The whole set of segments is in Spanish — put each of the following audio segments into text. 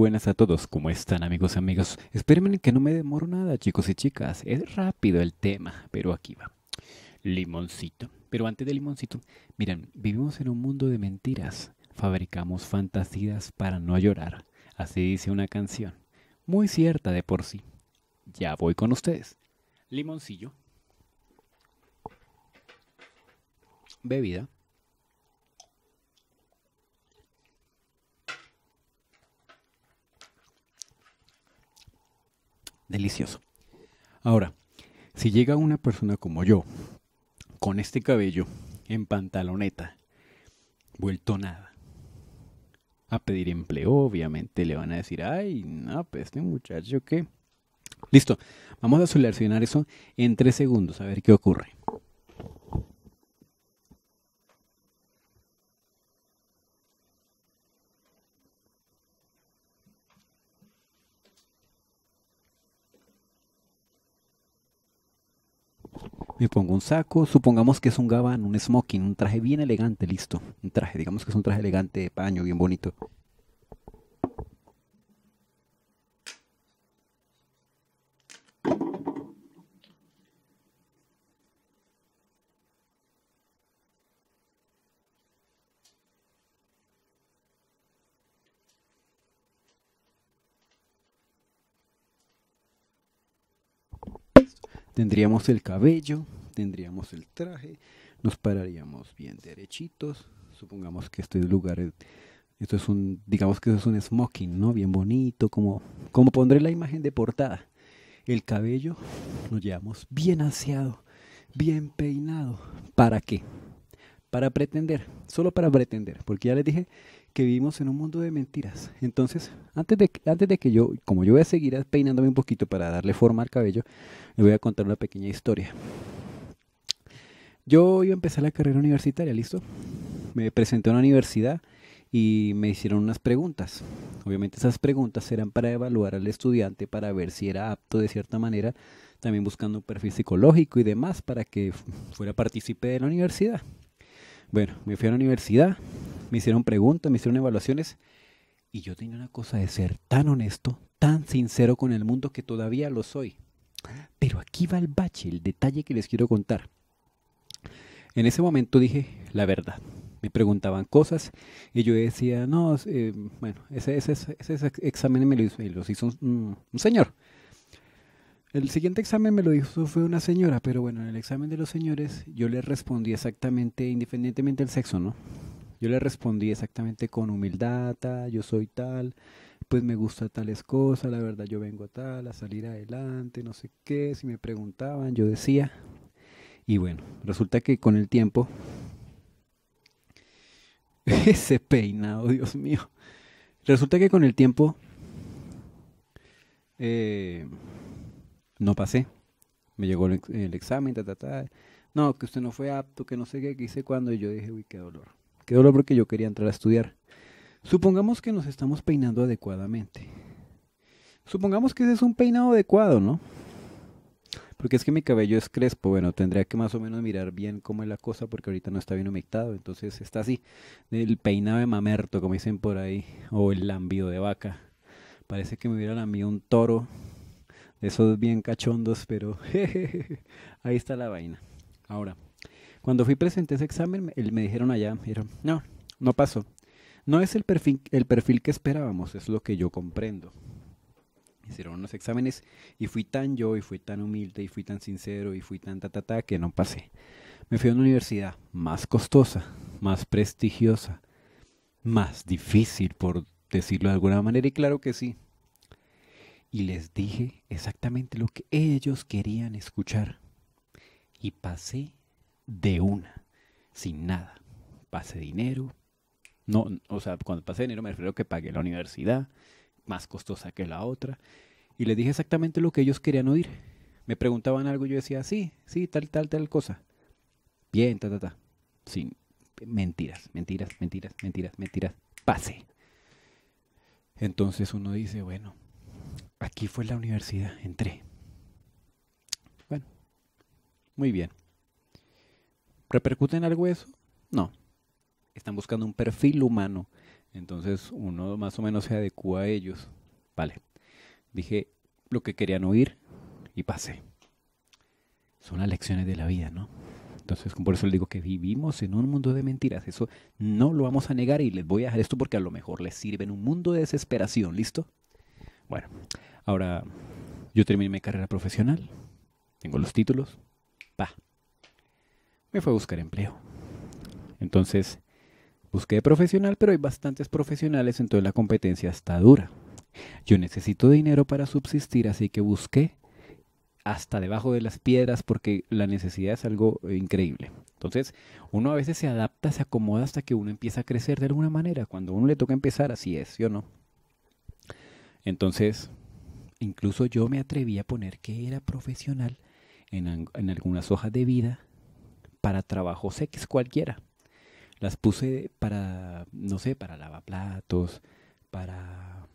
buenas a todos, ¿cómo están amigos y amigos? Espérenme que no me demoro nada chicos y chicas, es rápido el tema, pero aquí va. Limoncito. Pero antes de limoncito, miren, vivimos en un mundo de mentiras, fabricamos fantasías para no llorar, así dice una canción, muy cierta de por sí. Ya voy con ustedes. Limoncillo. Bebida. delicioso. Ahora, si llega una persona como yo, con este cabello, en pantaloneta, vuelto nada, a pedir empleo, obviamente le van a decir, ay, no, pues este muchacho ¿qué? Listo, vamos a solucionar eso en tres segundos, a ver qué ocurre. Me pongo un saco, supongamos que es un gabán, un smoking, un traje bien elegante, listo. Un traje, digamos que es un traje elegante de paño, bien bonito. Tendríamos el cabello, tendríamos el traje, nos pararíamos bien derechitos. Supongamos que este lugar esto es un, digamos que es un smoking, ¿no? Bien bonito, como, como pondré la imagen de portada. El cabello nos llevamos bien aseado, bien peinado. ¿Para qué? Para pretender, solo para pretender, porque ya les dije que vivimos en un mundo de mentiras. Entonces, antes de, antes de que yo, como yo voy a seguir peinándome un poquito para darle forma al cabello, les voy a contar una pequeña historia. Yo iba a empezar la carrera universitaria, ¿listo? Me presenté a una universidad y me hicieron unas preguntas. Obviamente esas preguntas eran para evaluar al estudiante, para ver si era apto de cierta manera, también buscando un perfil psicológico y demás para que fuera partícipe de la universidad. Bueno, me fui a la universidad, me hicieron preguntas, me hicieron evaluaciones. Y yo tenía una cosa de ser tan honesto, tan sincero con el mundo que todavía lo soy. Pero aquí va el bache, el detalle que les quiero contar. En ese momento dije la verdad. Me preguntaban cosas y yo decía, no, eh, bueno, ese, ese, ese, examen me lo hizo, hizo un, un, señor. El siguiente examen me lo hizo fue una señora, pero bueno, en el examen de los señores yo le respondí exactamente, independientemente del sexo, ¿no? Yo le respondí exactamente con humildad, yo soy tal, pues me gusta tales cosas, la verdad yo vengo tal, a salir adelante, no sé qué, si me preguntaban, yo decía. Y bueno, resulta que con el tiempo, ese peinado, Dios mío, resulta que con el tiempo eh, no pasé. Me llegó el, examen, ta, No, que usted no fue apto, que no sé qué, que hice cuando, y yo dije, uy, qué dolor qué dolor porque yo quería entrar a estudiar. Supongamos que nos estamos peinando adecuadamente. Supongamos que ese es un peinado adecuado, ¿no? Porque es que mi cabello es crespo, bueno, tendría que más o menos mirar bien cómo es la cosa porque ahorita no está bien humectado, entonces está así, el peinado de mamerto, como dicen por ahí, o el lambido de vaca. Parece que me hubiera mí un toro, esos bien cachondos, pero ahí está la vaina. Ahora, cuando fui presente ese examen, me dijeron allá, no, no pasó. No es el perfil, el perfil que esperábamos, es lo que yo comprendo. Hicieron unos exámenes y fui tan yo, y fui tan humilde, y fui tan sincero, y fui tan ta ta que no pasé. Me fui a una universidad más costosa, más prestigiosa, más difícil, por decirlo de alguna manera, y claro que sí. Y les dije exactamente lo que ellos querían escuchar. Y pasé de una, sin nada. Pase dinero. No, o sea, cuando pasé dinero me refiero a que pagué la universidad, más costosa que la otra. Y les dije exactamente lo que ellos querían oír. Me preguntaban algo, yo decía, sí, sí, tal, tal, tal cosa. Bien, ta, ta, ta. Sin mentiras, mentiras, mentiras, mentiras, mentiras. Pase. Entonces uno dice, bueno, aquí fue la universidad, entré. Bueno, muy bien. ¿Repercute algo eso? No. Están buscando un perfil humano. Entonces uno más o menos se adecua a ellos. Vale. Dije lo que querían oír y pasé. Son las lecciones de la vida, ¿no? Entonces, por eso les digo que vivimos en un mundo de mentiras. Eso no lo vamos a negar y les voy a dejar esto porque a lo mejor les sirve en un mundo de desesperación, ¿listo? Bueno, ahora yo terminé mi carrera profesional, tengo los títulos, pa, me fue a buscar empleo. Entonces, busqué profesional, pero hay bastantes profesionales, entonces la competencia está dura. Yo necesito dinero para subsistir, así que busqué hasta debajo de las piedras porque la necesidad es algo eh, increíble. Entonces, uno a veces se adapta, se acomoda hasta que uno empieza a crecer de alguna manera. Cuando uno le toca empezar, así es, ¿sí o no? Entonces, incluso yo me atreví a poner que era profesional en algunas hojas de vida para trabajos X cualquiera. Las puse para, no sé, para lavaplatos, para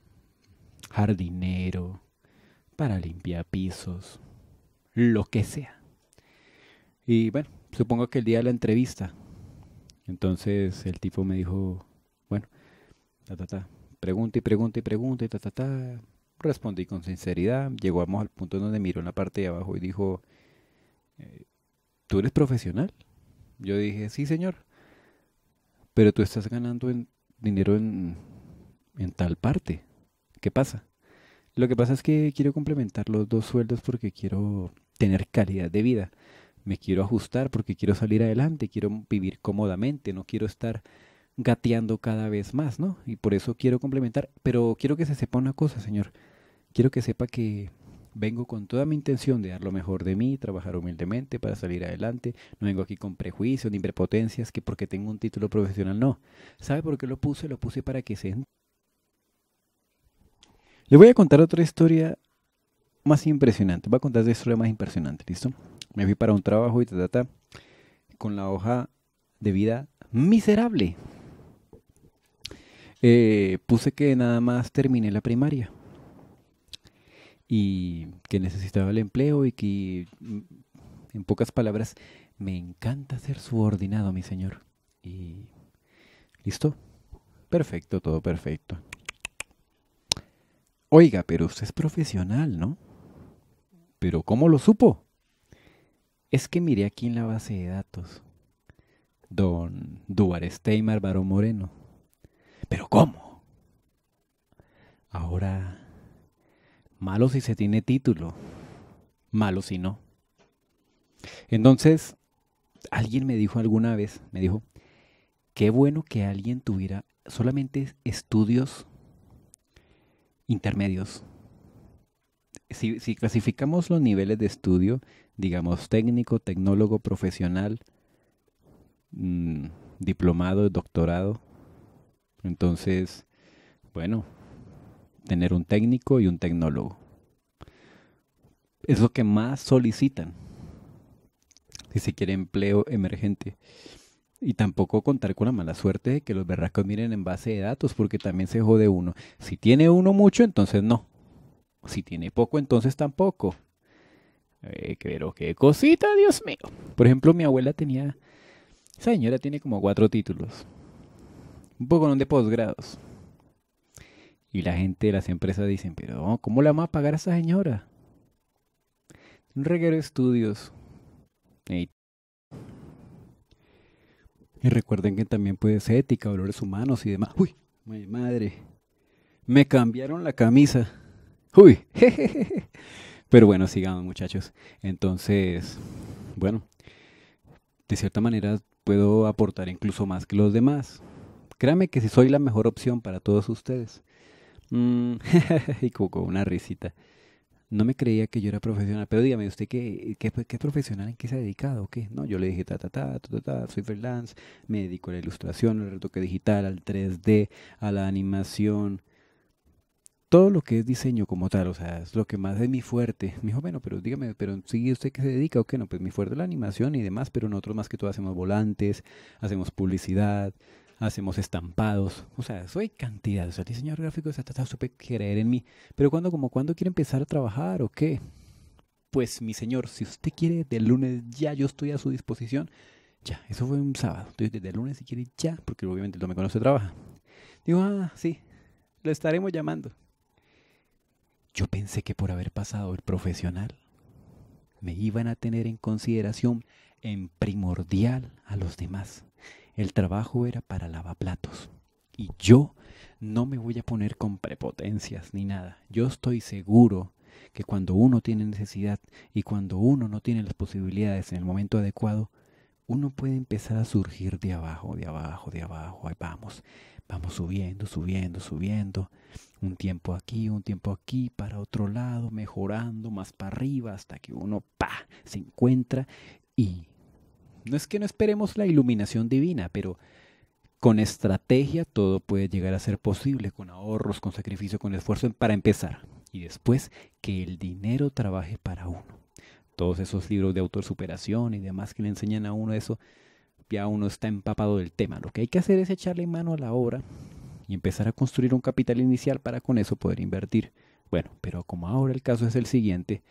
jardinero, para limpiar pisos, lo que sea. Y bueno, supongo que el día de la entrevista. Entonces el tipo me dijo, bueno, ta, ta, ta, pregunta y pregunta y pregunta y ta, ta, ta. Respondí con sinceridad. Llegamos al punto donde miró en la parte de abajo y dijo, eh, ¿tú eres profesional? Yo dije, sí, señor. Pero tú estás ganando en dinero en, en tal parte. ¿Qué pasa? Lo que pasa es que quiero complementar los dos sueldos porque quiero tener calidad de vida. Me quiero ajustar porque quiero salir adelante, quiero vivir cómodamente, no quiero estar gateando cada vez más, ¿no? Y por eso quiero complementar. Pero quiero que se sepa una cosa, señor. Quiero que sepa que Vengo con toda mi intención de dar lo mejor de mí, trabajar humildemente para salir adelante. No vengo aquí con prejuicios ni prepotencias que porque tengo un título profesional no. ¿Sabe por qué lo puse? Lo puse para que se... Le voy a contar otra historia más impresionante. Voy a contar otra historia más impresionante, ¿listo? Me fui para un trabajo y ta, ta, con la hoja de vida miserable. Eh, puse que nada más terminé la primaria y que necesitaba el empleo y que, mm, en pocas palabras, me encanta ser subordinado, mi señor. Y listo. Perfecto, todo perfecto. Oiga, pero usted es profesional, ¿no? Pero ¿cómo lo supo? Es que miré aquí en la base de datos. Don Duarte y Marbaro Moreno. ¿Pero cómo? Ahora Malo si se tiene título, malo si no. Entonces, alguien me dijo alguna vez, me dijo, qué bueno que alguien tuviera solamente estudios intermedios. Si, clasificamos los niveles de estudio, digamos técnico, tecnólogo, profesional, mm, diplomado, doctorado, entonces, bueno, tener un técnico y un tecnólogo. Es lo que más solicitan. Si se quiere empleo emergente. Y tampoco contar con la mala suerte de que los berracos miren en base de datos, porque también se jode uno. Si tiene uno mucho, entonces no. Si tiene poco, entonces tampoco. Eh, pero qué cosita, Dios mío. Por ejemplo, mi abuela tenía. Esa señora tiene como cuatro títulos. Un poco de posgrados. Y la gente de las empresas dicen, pero oh, ¿cómo la vamos a pagar a esa señora? Un reguero estudios. Y recuerden que también puede ser ética, valores humanos y demás. Uy, madre. Me cambiaron la camisa. Uy. Pero bueno, sigamos muchachos. Entonces, bueno, de cierta manera puedo aportar incluso más que los demás. Créame que si soy la mejor opción para todos ustedes. Mm. y Cuco, una risita. No me creía que yo era profesional, pero dígame, ¿usted qué, qué, profesional? ¿En qué se ha dedicado? No, yo le dije, ta, ta, ta, ta, ta, soy freelance, me dedico a la ilustración, al retoque digital, al 3D, a la animación, todo lo que es diseño como tal, o sea, es lo que más es mi fuerte. Me dijo, bueno, pero dígame, pero ¿sí usted qué se dedica o qué? No, pues mi fuerte es la animación y demás, pero nosotros más que todo hacemos volantes, hacemos publicidad, hacemos estampados, o sea, soy cantidad, o sea, el diseñador gráfico se está supe creer en mí, pero cuando como cuando quiere empezar a trabajar o qué? Pues mi señor, si usted quiere del lunes ya yo estoy a su disposición. Ya, eso fue un sábado. Entonces, desde lunes si quiere ya, porque obviamente no me conoce trabaja. Digo, ah, sí, lo estaremos llamando. Yo pensé que por haber pasado el profesional me iban a tener en consideración en primordial a los demás. El trabajo era para lavaplatos. Y yo no me voy a poner con prepotencias ni nada. Yo estoy seguro que cuando uno tiene necesidad y cuando uno no tiene las posibilidades en el momento adecuado, uno puede empezar a surgir de abajo, de abajo, de abajo. Ahí vamos, vamos subiendo, subiendo, subiendo. Un tiempo aquí, un tiempo aquí, para otro lado, mejorando más para arriba hasta que uno, pa, se encuentra y no es que no esperemos la iluminación divina, pero con estrategia todo puede llegar a ser posible, con ahorros, con sacrificio, con esfuerzo, para empezar. Y después que el dinero trabaje para uno. Todos esos libros de autosuperación y demás que le enseñan a uno eso, ya uno está empapado del tema. Lo que hay que hacer es echarle mano a la obra y empezar a construir un capital inicial para con eso poder invertir. Bueno, pero como ahora el caso es el siguiente,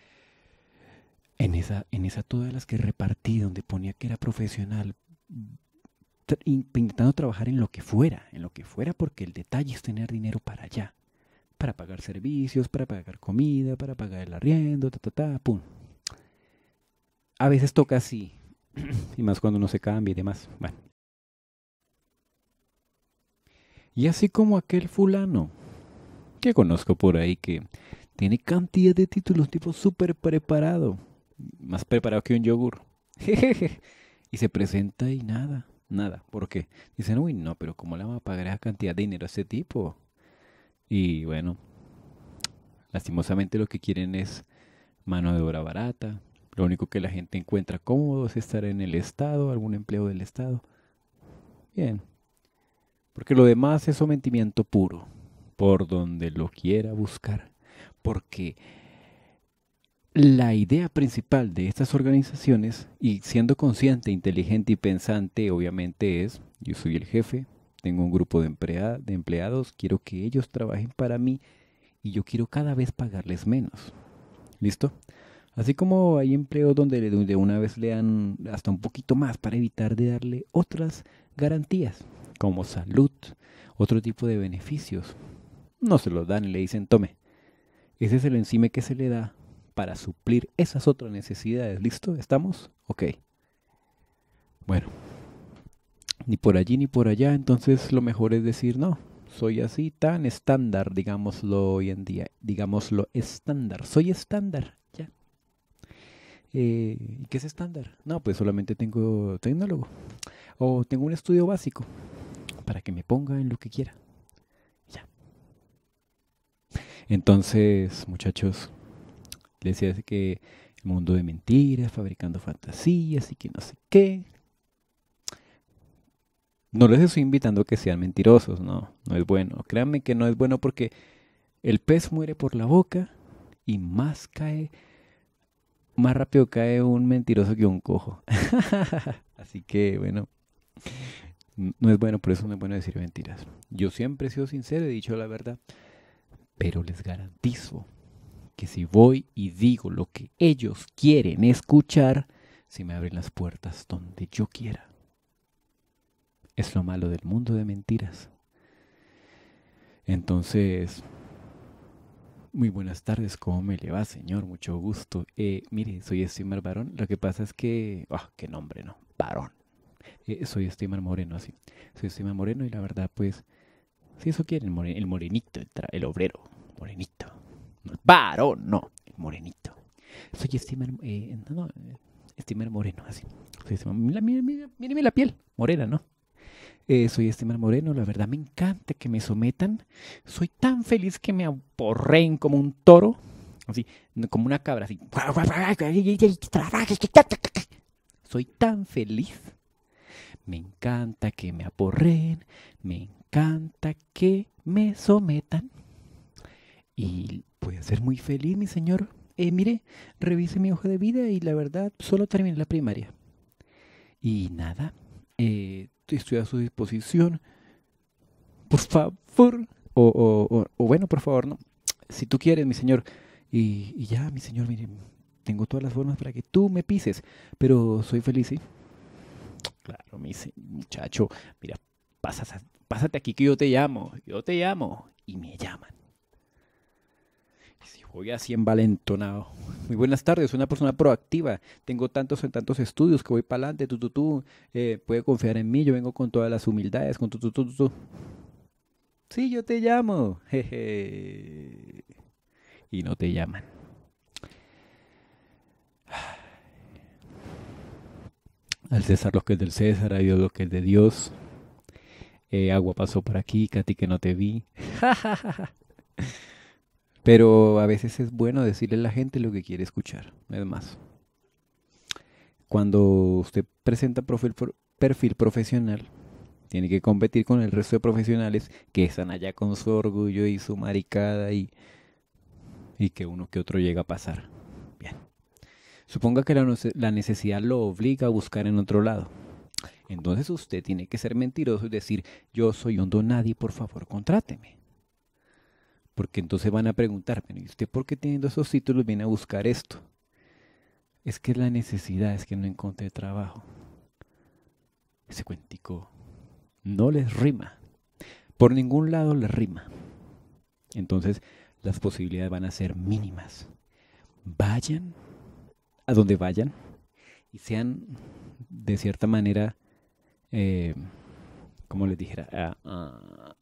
en esa, en esa todas las que repartí, donde ponía que era profesional, intentando trabajar en lo que fuera, en lo que fuera, porque el detalle es tener dinero para allá, para pagar servicios, para pagar comida, para pagar el arriendo, ta, ta, ta, pum. A veces toca así, y más cuando no se cambia y demás. Bueno. Y así como aquel fulano que conozco por ahí que tiene cantidad de títulos, tipo súper preparado más preparado que un yogur. y se presenta y nada, nada. porque Dicen, uy, no, pero ¿cómo le vamos a pagar esa cantidad de dinero a este tipo? Y bueno, lastimosamente lo que quieren es mano de obra barata. Lo único que la gente encuentra cómodo es estar en el Estado, algún empleo del Estado. Bien. Porque lo demás es sometimiento puro, por donde lo quiera buscar. Porque la idea principal de estas organizaciones, y siendo consciente, inteligente y pensante, obviamente es, yo soy el jefe, tengo un grupo de, empleados, quiero que ellos trabajen para mí y yo quiero cada vez pagarles menos. ¿Listo? Así como hay empleos donde de una vez le dan hasta un poquito más para evitar de darle otras garantías, como salud, otro tipo de beneficios. No se los dan y le dicen, tome. Ese es el encime que se le da para suplir esas otras necesidades. ¿Listo? ¿Estamos? Ok. Bueno, ni por allí ni por allá, entonces lo mejor es decir no. Soy así tan estándar, digámoslo hoy en día, digámoslo estándar. Soy estándar, ya. Eh, ¿Y qué es estándar? No, pues solamente tengo tecnólogo o tengo un estudio básico para que me ponga en lo que quiera. Ya. Entonces, muchachos, decía que el mundo de mentiras, fabricando fantasías y que no sé qué. No les estoy invitando a que sean mentirosos, no, no es bueno. Créanme que no es bueno porque el pez muere por la boca y más cae, más rápido cae un mentiroso que un cojo. Así que bueno, no es bueno, por eso no es bueno decir mentiras. Yo siempre he sido sincero, he dicho la verdad, pero les garantizo que si voy y digo lo que ellos quieren escuchar, si me abren las puertas donde yo quiera. Es lo malo del mundo de mentiras. Entonces, muy buenas tardes, ¿cómo me le va, señor? Mucho gusto. Eh, mire, soy Estimar Barón. Lo que pasa es que. ¡Ah, qué nombre, no! Varón. Eh, soy Estimar Moreno, así. Soy Estimar Moreno y la verdad, pues. Si eso quieren, el morenito, el obrero, morenito varón, no, morenito. Soy Steamer, eh, no, no, eh, moreno, así. Soy la piel, morena, ¿no? Eh, soy estimar moreno, la verdad me encanta que me sometan. Soy tan feliz que me aporreen como un toro, así, como una cabra, así. Soy tan feliz. Me encanta que me aporreen, me encanta que me sometan. Y Voy a ser muy feliz, mi señor. Eh, mire, revise mi hoja de vida y la verdad, solo terminé la primaria. Y nada, eh, estoy a su disposición. Por favor. O, bueno, por favor, no. Si tú quieres, mi señor. Y, ya, mi señor, mire, tengo todas las formas para que tú me pises. Pero soy feliz, ¿sí? Claro, mi muchacho. Mira, pásate aquí que yo te llamo. Yo te llamo. Y me llaman. Voy así envalentonado. Muy buenas tardes, soy una persona proactiva. Tengo tantos en tantos estudios que voy para adelante. Tú, tú, tú. Eh, puede confiar en mí. Yo vengo con todas las humildades. Con tú Sí, yo te llamo. Jeje. Y no te llaman. Al César lo que es del César, a Dios lo que es de Dios. Eh, agua pasó por aquí, Katy que no te vi. Pero a veces es bueno decirle a la gente lo que quiere escuchar. Es más, cuando usted presenta perfil, perfil profesional, tiene que competir con el resto de profesionales que están allá con su orgullo y su maricada y, y que uno que otro llega a pasar. Bien. Suponga que la, necesidad lo obliga a buscar en otro lado. Entonces usted tiene que ser mentiroso y decir, yo soy hondo nadie, por favor, contráteme. Porque entonces van a preguntarme, ¿y usted por qué teniendo esos títulos viene a buscar esto? Es que la necesidad es que no encontré trabajo. Ese cuentico no les rima. Por ningún lado les rima. Entonces las posibilidades van a ser mínimas. Vayan a donde vayan y sean de cierta manera, eh, ¿cómo como les dijera, ah, ah,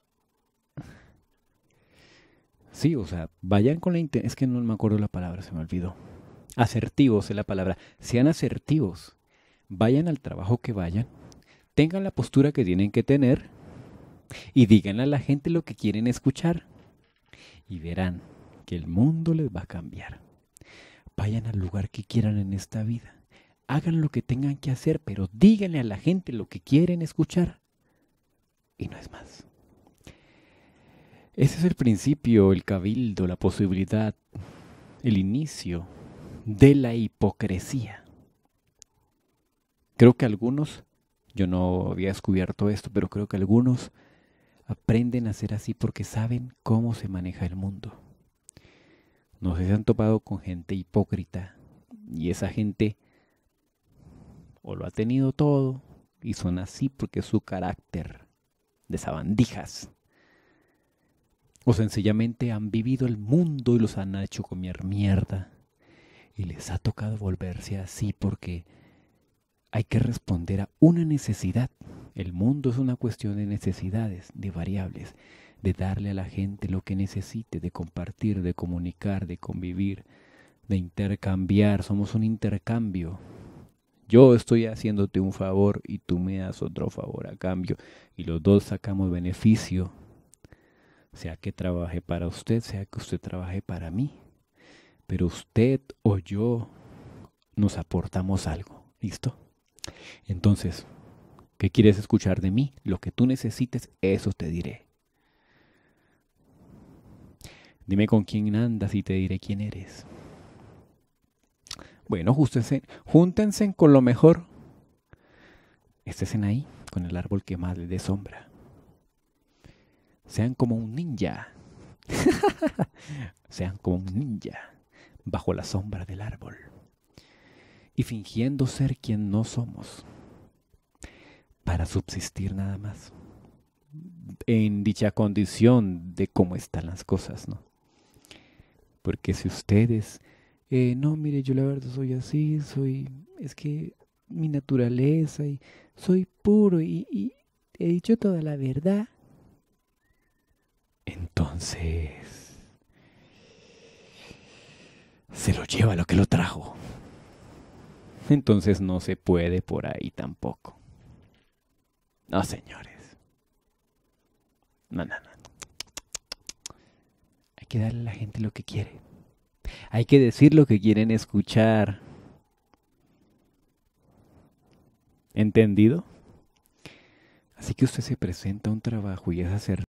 sí, o sea, vayan con la intención, es que no me acuerdo la palabra, se me olvidó. Asertivos es la palabra. Sean asertivos. Vayan al trabajo que vayan. Tengan la postura que tienen que tener. Y díganle a la gente lo que quieren escuchar. Y verán que el mundo les va a cambiar. Vayan al lugar que quieran en esta vida. Hagan lo que tengan que hacer, pero díganle a la gente lo que quieren escuchar. Y no es más. Ese es el principio, el cabildo, la posibilidad, el inicio de la hipocresía. Creo que algunos, yo no había descubierto esto, pero creo que algunos aprenden a ser así porque saben cómo se maneja el mundo. No sé han topado con gente hipócrita y esa gente o lo ha tenido todo y son así porque su carácter de sabandijas o sencillamente han vivido el mundo y los han hecho comer mierda. Y les ha tocado volverse así porque hay que responder a una necesidad. El mundo es una cuestión de necesidades, de variables, de darle a la gente lo que necesite, de compartir, de comunicar, de convivir, de intercambiar. Somos un intercambio. Yo estoy haciéndote un favor y tú me das otro favor a cambio. Y los dos sacamos beneficio sea que trabaje para usted, sea que usted trabaje para mí. Pero usted o yo nos aportamos algo. ¿Listo? Entonces, ¿qué quieres escuchar de mí? Lo que tú necesites, eso te diré. Dime con quién andas y te diré quién eres. Bueno, júntense con lo mejor. en ahí, con el árbol que más le dé sombra. Sean como un ninja. Sean como un ninja bajo la sombra del árbol y fingiendo ser quien no somos para subsistir nada más en dicha condición de cómo están las cosas, ¿no? Porque si ustedes, eh, no, mire, yo la verdad soy así, soy, es que mi naturaleza y soy puro y he dicho toda la verdad, entonces se lo lleva lo que lo trajo. Entonces no se puede por ahí tampoco. No, señores. No, no, no. Hay que darle a la gente lo que quiere. Hay que decir lo que quieren escuchar. ¿Entendido? Así que usted se presenta a un trabajo y es hacer